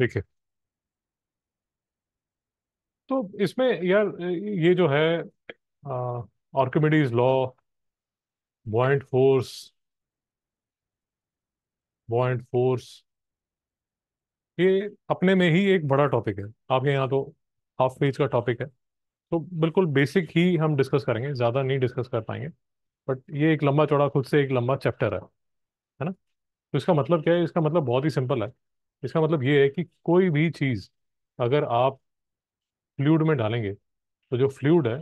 देखिए तो इसमें यार ये जो है Archimedes law buoyant force buoyant force ये अपने में ही एक बड़ा टॉपिक है आपके यहाँ तो हाफ पेज का टॉपिक है तो बिल्कुल बेसिक ही हम डिस्कस करेंगे ज़्यादा नहीं डिस्कस कर पाएंगे बट ये एक लंबा चौड़ा खुद से एक लंबा चैप्टर है है ना तो इसका मतलब क्या है इसका मतलब बहुत ही सिंपल है इसका मतलब ये है कि कोई भी चीज़ अगर आप फ्लूड में डालेंगे तो जो फ्लूड है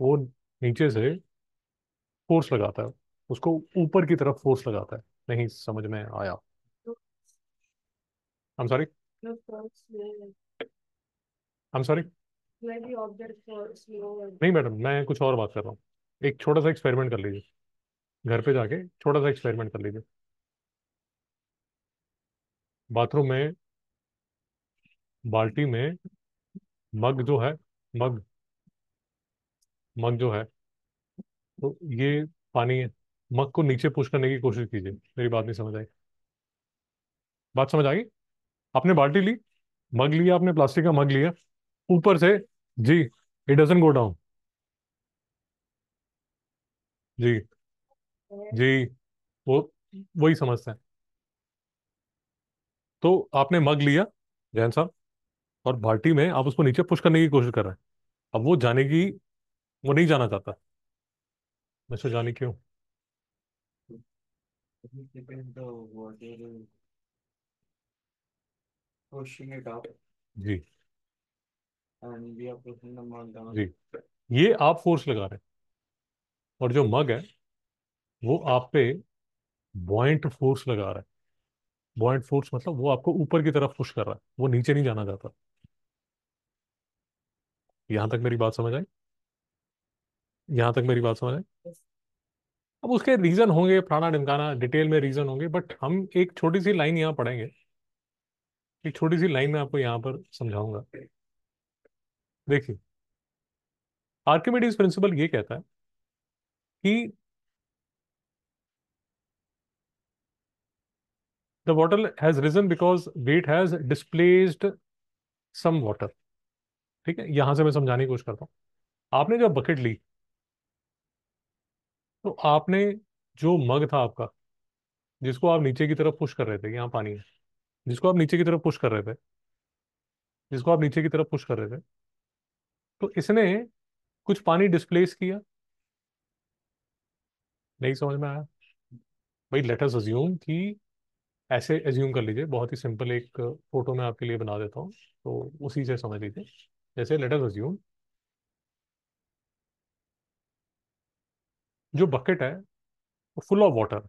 वो नीचे से फोर्स लगाता है उसको ऊपर की तरफ फोर्स लगाता है नहीं समझ में आया नहीं मैडम मैं कुछ और बात कर रहा हूँ एक छोटा सा एक्सपेरिमेंट कर लीजिए घर पे जाके छोटा सा एक्सपेरिमेंट कर लीजिए बाथरूम में बाल्टी में मग जो है मग मग जो है तो ये पानी है मग को नीचे पुश करने की कोशिश कीजिए मेरी बात नहीं समझ आई बात समझ आई आपने बाल्टी ली मग लिया आपने प्लास्टिक का मग लिया ऊपर से जी इट डजेंट गो डाउन जी जी वो वही समझते हैं तो आपने मग लिया जैन साहब और बाल्टी में आप उसको नीचे पुश करने की कोशिश कर रहे हैं अब वो जाने की वो नहीं जाना चाहता सो जाने क्यों जी जी ये आप फोर्स लगा रहे हैं और जो मग है वो आप पे बॉइंट फोर्स लगा रहा है बॉइंट फोर्स मतलब वो आपको ऊपर की तरफ पुश कर रहा है वो नीचे नहीं जाना चाहता यहां तक मेरी बात समझ आई यहां तक मेरी बात समझ आई अब उसके रीजन होंगे प्राणा ढिमकाना डिटेल में रीजन होंगे बट हम एक छोटी सी लाइन यहाँ पढ़ेंगे एक छोटी सी लाइन में आपको यहाँ पर समझाऊंगा देखिए आर्किमिडीज प्रिंसिपल ये कहता है कि the water has risen because weight has displaced some water ठीक है यहां से मैं समझाने की कोशिश करता हूँ आपने जब बकेट ली तो आपने जो मग था आपका जिसको आप नीचे की तरफ पुश कर रहे थे यहाँ पानी है जिसको आप नीचे की तरफ पुश कर रहे थे जिसको आप नीचे की तरफ पुश कर रहे थे तो इसने कुछ पानी डिस्प्लेस किया नहीं समझ में आया भाई लेटर्स अज्यूम कि ऐसे एज्यूम कर लीजिए बहुत ही सिंपल एक फोटो मैं आपके लिए बना देता हूँ तो उसी से समझ लीजिए जैसे लेटर एज्यूम जो बकेट है वो फुल ऑफ वाटर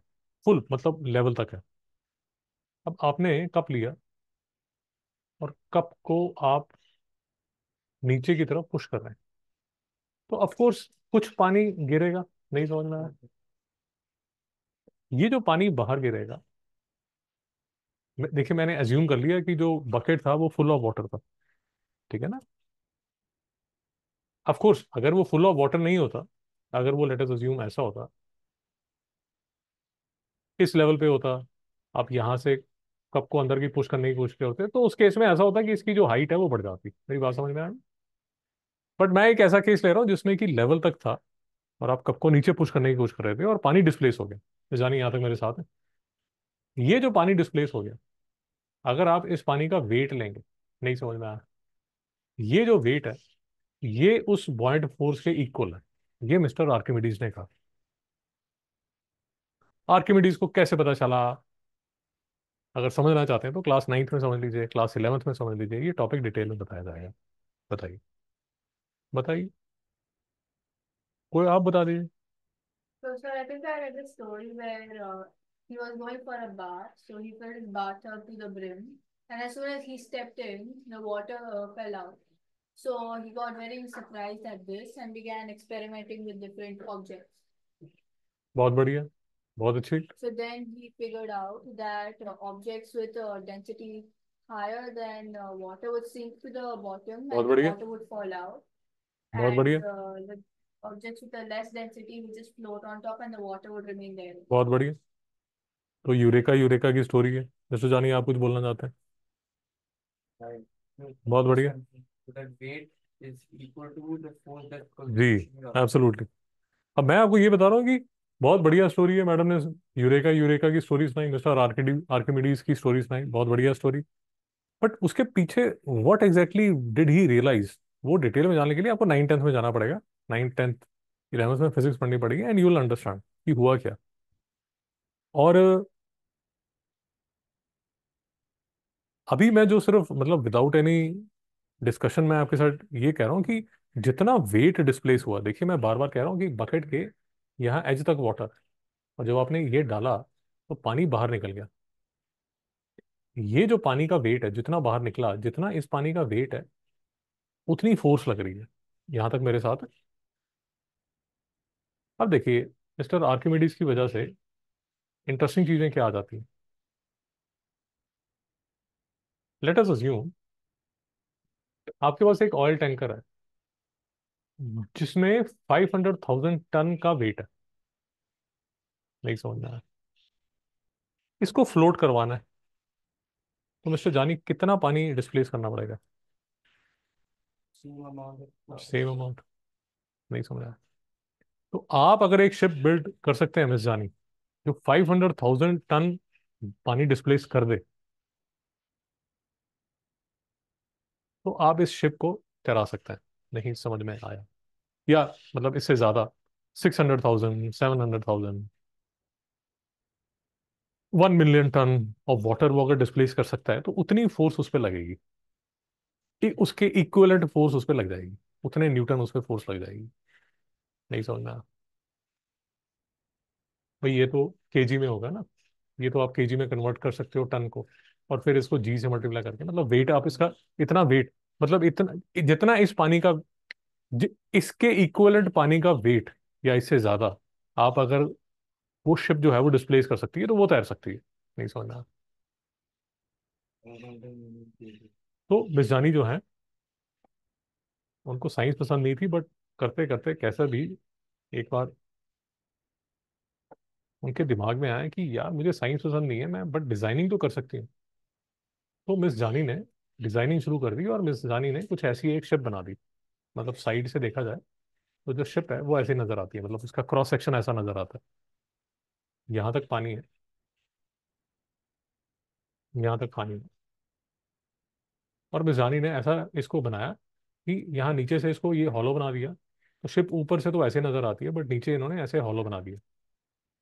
फुल मतलब लेवल तक है अब आपने कप लिया और कप को आप नीचे की तरफ पुश कर रहे हैं तो ऑफकोर्स कुछ पानी गिरेगा नहीं समझ है ये जो पानी बाहर गिरेगा देखिए मैंने एज्यूम कर लिया कि जो बकेट था वो फुल ऑफ वाटर था ठीक है ना ऑफ कोर्स अगर वो फुल ऑफ वाटर नहीं होता अगर वो लेटेस्ट एज्यूम ऐसा होता इस लेवल पे होता आप यहाँ से कप को अंदर की पुश करने की कोशिश करते तो उस केस में ऐसा होता कि इसकी जो हाइट है वो बढ़ जाती मेरी बात समझ में आ बट मैं एक ऐसा केस ले रहा हूँ जिसमें कि लेवल तक था और आप कप को नीचे पुश करने की कोशिश कर रहे थे और पानी डिस्प्लेस हो गया जानी यहाँ तक मेरे साथ है ये जो पानी डिस्प्लेस हो गया अगर आप इस पानी का वेट लेंगे नहीं समझ में आ ये जो वेट है ये उस बॉइंट फोर्स के इक्वल है ये मिस्टर आर्किमिडीज ने कहा आर्किमिडीज को कैसे पता चला अगर समझना चाहते हैं तो क्लास नाइन्थ में समझ लीजिए क्लास इलेवंथ में समझ लीजिए ये टॉपिक डिटेल में बताया जाएगा बताइए बताइए कोई आप बता दीजिए So, तो sir, I think I read a story where uh, He was going for a bath, so he filled his bathtub to the brim. And as soon as he stepped in, the water uh, fell out. So he got very surprised at this and began experimenting with different objects. बहुत बढ़िया बहुत अच्छी So then he figured out that uh, objects with a uh, density higher than uh, water would sink to the bottom and the water would fall out. बहुत And बढ़िया uh, the objects with a less density would just float on top and the water would remain there. बहुत बढ़िया तो eureka eureka की story है जैसे जानिए आप कुछ बोलना चाहते हैं बहुत बढ़िया जी एब्सोल्युटली अब मैं आपको ये बता रहा हूँ कि बहुत बढ़िया स्टोरी है मैडम ने यूरेका यूरेका की स्टोरी सुनाई मिस्टर आर्किडी आर्किमिडीज की स्टोरी सुनाई बहुत बढ़िया स्टोरी बट उसके पीछे what exactly did he realise वो डिटेल में जानने के लिए आपको नाइन टेंथ में जाना पड़ेगा नाइन टेंथ इलेवंथ में फिजिक्स पढ़नी पड़ेगी एंड यू विल अंडरस्टैंड कि हुआ क्या और अभी मैं जो सिर्फ मतलब विदाउट एनी डिस्कशन मैं आपके साथ ये कह रहा हूँ कि जितना वेट डिस्प्लेस हुआ देखिए मैं बार बार कह रहा हूँ कि बकेट के यहाँ एज तक वाटर और जब आपने ये डाला तो पानी बाहर निकल गया ये जो पानी का वेट है जितना बाहर निकला जितना इस पानी का वेट है उतनी फोर्स लग रही है यहाँ तक मेरे साथ अब देखिए मिस्टर आर्किमिडीज की वजह से इंटरेस्टिंग चीज़ें क्या आ जाती हैं लेट अस अज्यूम आपके पास एक ऑयल टैंकर है जिसमें फाइव हंड्रेड थाउजेंड टन का वेट है नहीं समझना है इसको फ्लोट करवाना है तो मिस्टर जानी कितना पानी डिस्प्लेस करना पड़ेगा सेम अमाउंट नहीं समझ रहा तो आप अगर एक शिप बिल्ड कर सकते हैं मिस जानी जो 500,000 टन पानी डिस्प्लेस कर दे तो आप इस शिप को तैरा सकते हैं नहीं समझ में आया या मतलब इससे ज़्यादा six hundred thousand seven hundred thousand one million ton of water वो अगर डिस्प्लेस कर सकता है तो उतनी फोर्स उस पर लगेगी कि उसके इक्वलेंट फोर्स उस पर लग जाएगी उतने न्यूटन उस पर फोर्स लग जाएगी नहीं समझना भाई ये तो के में होगा ना ये तो आप के में कन्वर्ट कर सकते हो टन को और फिर इसको जी से मल्टीप्लाई करके मतलब वेट आप इसका इतना वेट मतलब इतना जितना इस पानी का ज, इसके इक्वलेंट पानी का वेट या इससे ज़्यादा आप अगर वो शिप जो है वो डिस्प्लेस कर सकती है तो वो तैर सकती है नहीं समझना तो बिजानी जो है उनको साइंस पसंद नहीं थी बट करते करते कैसा भी एक बार उनके दिमाग में आया कि यार मुझे साइंस पसंद नहीं है मैं बट डिज़ाइनिंग तो कर सकती हूँ तो मिस जानी ने डिज़ाइनिंग शुरू कर दी और मिस जानी ने कुछ ऐसी एक शिप बना दी मतलब साइड से देखा जाए तो जो शिप है वो ऐसे नज़र आती है मतलब उसका क्रॉस सेक्शन ऐसा नज़र आता है यहाँ तक पानी है यहाँ तक पानी है और मिस जानी ने ऐसा इसको बनाया कि यहाँ नीचे से इसको ये हॉलो बना दिया तो शिप ऊपर से तो ऐसे नज़र आती है बट नीचे इन्होंने ऐसे हॉलो बना दिया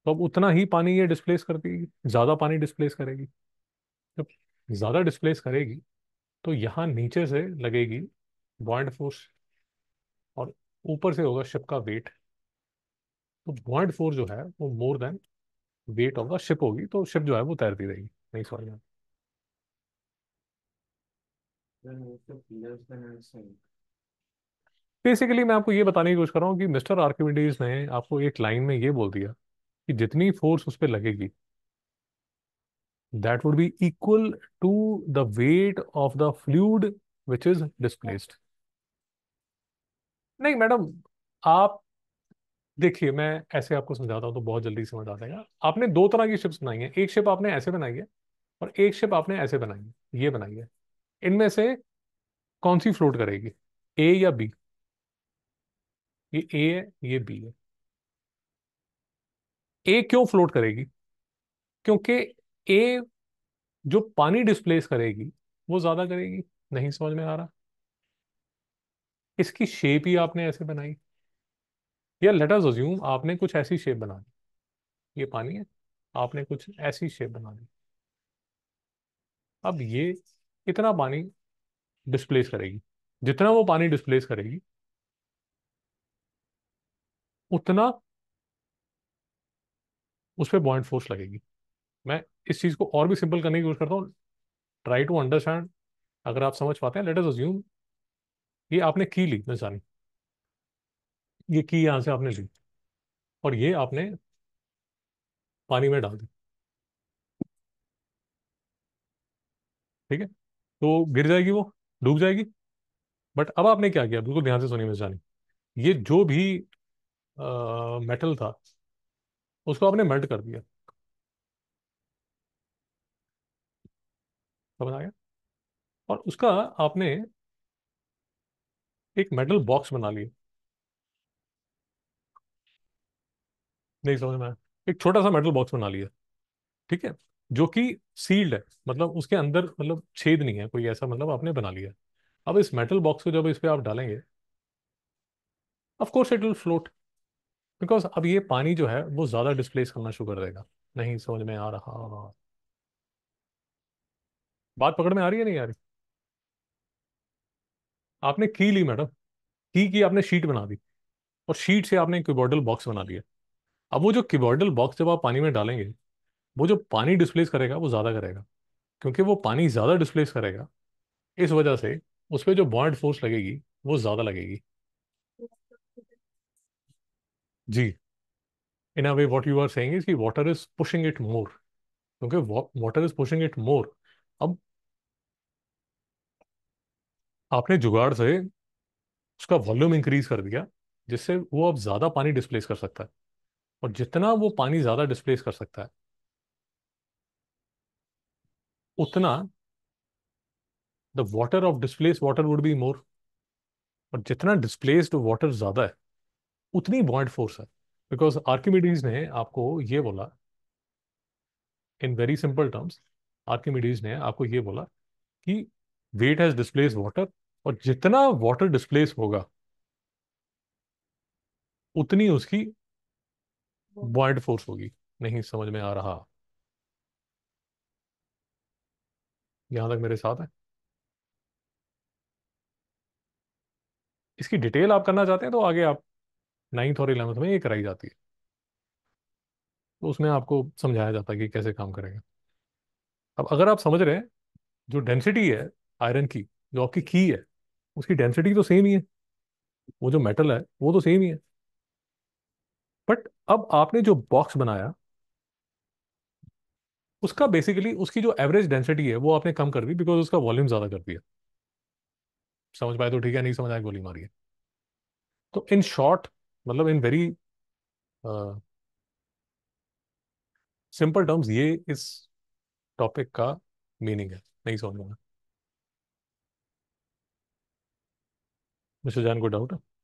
तो अब उतना ही पानी ये डिस्प्लेस करती ज़्यादा पानी डिस्प्लेस करेगी जब ज़्यादा डिस्प्लेस करेगी तो यहाँ नीचे से लगेगी बॉइंट फोर्स और ऊपर से होगा शिप का वेट तो बॉइंट फोर्स जो है वो more than weight of the ship होगी तो शिप जो है वो तैरती रहेगी नहीं सॉरी मैम बेसिकली मैं आपको ये बताने की कोशिश कर रहा हूँ कि मिस्टर आर्किमिडीज ने आपको एक लाइन में ये बोल दिया कि जितनी फोर्स उस पर लगेगी that would be equal to the weight of the fluid which is displaced नहीं मैडम आप देखिए मैं ऐसे आपको समझाता हूं तो बहुत जल्दी समझ आ जाएगा आपने दो तरह की शिप्स बनाई है एक शिप आपने ऐसे बनाई है और एक शिप आपने ऐसे बनाई है ये बनाई है इनमें से कौन सी फ्लोट करेगी ए या बी ये ए है ये बी है ए क्यों फ्लोट करेगी क्योंकि ए जो पानी डिस्प्लेस करेगी वो ज्यादा करेगी नहीं समझ में आ रहा इसकी शेप ही आपने ऐसे बनाई या लेट अस अज्यूम आपने कुछ ऐसी शेप बना दी ये पानी है आपने कुछ ऐसी शेप बना दी अब ये इतना पानी डिस्प्लेस करेगी जितना वो पानी डिस्प्लेस करेगी उतना उस पर बॉइंट फोर्स लगेगी मैं इस चीज़ को और भी सिंपल करने की कोशिश करता हूँ ट्राई टू अंडरस्टैंड अगर आप समझ पाते हैं लेट अस अज्यूम ये आपने की ली निशानी ये की यहाँ से आपने ली और ये आपने पानी में डाल दी ठीक है तो गिर जाएगी वो डूब जाएगी बट अब आपने क्या किया बिल्कुल ध्यान से सुनिए मिस जानी ये जो भी मेटल था उसको आपने मेल्ट कर दिया समझ आ गया और उसका आपने एक मेटल बॉक्स बना लिया नहीं समझ में एक छोटा सा मेटल बॉक्स बना लिया ठीक है जो कि सील्ड है मतलब उसके अंदर मतलब छेद नहीं है कोई ऐसा मतलब आपने बना लिया अब इस मेटल बॉक्स को जब इस पर आप डालेंगे of course it will float because अब ये पानी जो है वो ज़्यादा डिस्प्लेस करना शुरू कर देगा नहीं समझ में आ रहा बात पकड़ में आ रही है नहीं आ रही आपने की ली मैडम की की आपने शीट बना दी और शीट से आपने क्यूबॉर्डल बॉक्स बना दिया अब वो जो क्यूबॉर्डल बॉक्स जब आप पानी में डालेंगे वो जो पानी डिस्प्लेस करेगा वो ज़्यादा करेगा क्योंकि वो पानी ज़्यादा डिस्प्लेस करेगा इस वजह से उस पर जो बॉन्ड फोर्स लगेगी वो ज़्यादा लगेगी जी in a way what you are say is कि पुशिंग इट मोर क्योंकि water is pushing it more अब आपने जुगाड़ से उसका वॉल्यूम इंक्रीज कर दिया जिससे वो अब ज़्यादा पानी डिस्प्लेस कर सकता है और जितना वो पानी ज़्यादा डिस्प्लेस कर सकता है उतना the water of displace water would be more और जितना डिस्प्लेस्ड वाटर ज़्यादा है उतनी बॉइंट फोर्स है बिकॉज आर्किमिडीज ने आपको ये बोला in very simple terms Archimedes ने आपको ये बोला कि वेट हैज डिस्प्लेस वाटर और जितना वाटर डिस्प्लेस होगा उतनी उसकी बॉइंट फोर्स होगी नहीं समझ में आ रहा यहां तक मेरे साथ है इसकी डिटेल आप करना चाहते हैं तो आगे आप नाइन्थ और इलेवंथ में ये कराई जाती है तो उसमें आपको समझाया जाता है कि कैसे काम करेंगे अब अगर आप समझ रहे हैं जो डेंसिटी है आयरन की जो आपकी की है उसकी डेंसिटी तो सेम ही है वो जो मेटल है वो तो सेम ही है बट अब आपने जो बॉक्स बनाया उसका बेसिकली उसकी जो एवरेज डेंसिटी है वो आपने कम कर दी बिकॉज उसका वॉल्यूम ज़्यादा कर दिया समझ पाए तो ठीक है नहीं समझ आए गोली मारिए तो इन शॉर्ट मतलब इन वेरी सिंपल टर्म्स ये इस टॉपिक का मीनिंग है नहीं समझ में मुझे जान को डाउट है